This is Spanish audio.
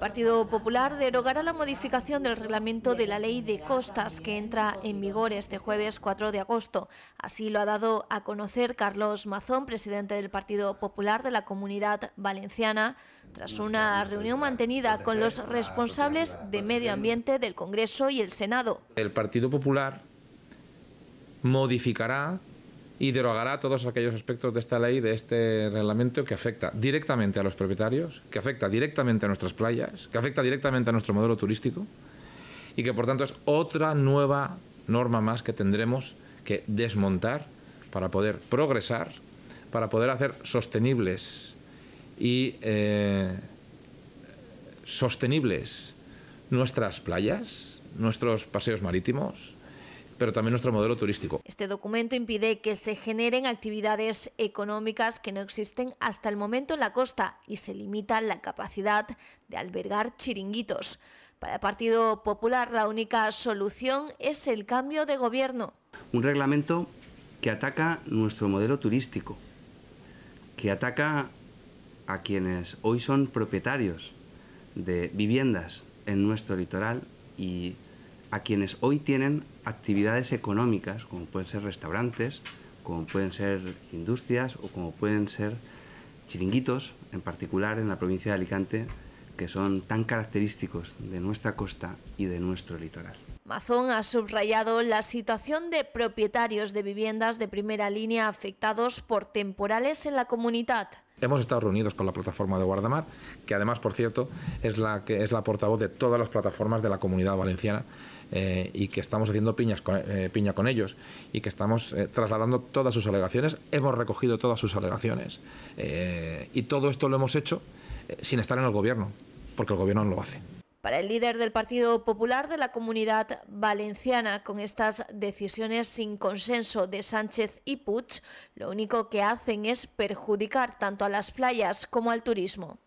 Partido Popular derogará la modificación del reglamento de la ley de costas que entra en vigor este jueves 4 de agosto. Así lo ha dado a conocer Carlos Mazón, presidente del Partido Popular de la Comunidad Valenciana, tras una reunión mantenida con los responsables de medio ambiente del Congreso y el Senado. El Partido Popular modificará y derogará todos aquellos aspectos de esta ley, de este reglamento que afecta directamente a los propietarios, que afecta directamente a nuestras playas, que afecta directamente a nuestro modelo turístico y que por tanto es otra nueva norma más que tendremos que desmontar para poder progresar, para poder hacer sostenibles y eh, sostenibles nuestras playas, nuestros paseos marítimos, pero también nuestro modelo turístico. Este documento impide que se generen actividades económicas que no existen hasta el momento en la costa y se limita la capacidad de albergar chiringuitos. Para el Partido Popular la única solución es el cambio de gobierno. Un reglamento que ataca nuestro modelo turístico, que ataca a quienes hoy son propietarios de viviendas en nuestro litoral y a quienes hoy tienen actividades económicas, como pueden ser restaurantes, como pueden ser industrias o como pueden ser chiringuitos, en particular en la provincia de Alicante, que son tan característicos de nuestra costa y de nuestro litoral. Mazón ha subrayado la situación de propietarios de viviendas de primera línea afectados por temporales en la comunidad. Hemos estado reunidos con la plataforma de Guardamar, que además, por cierto, es la, que es la portavoz de todas las plataformas de la comunidad valenciana eh, y que estamos haciendo con, eh, piña con ellos y que estamos eh, trasladando todas sus alegaciones. Hemos recogido todas sus alegaciones y todo esto lo hemos hecho sin estar en el gobierno, porque el gobierno no lo hace para el líder del Partido Popular de la Comunidad Valenciana con estas decisiones sin consenso de Sánchez y Puig, lo único que hacen es perjudicar tanto a las playas como al turismo.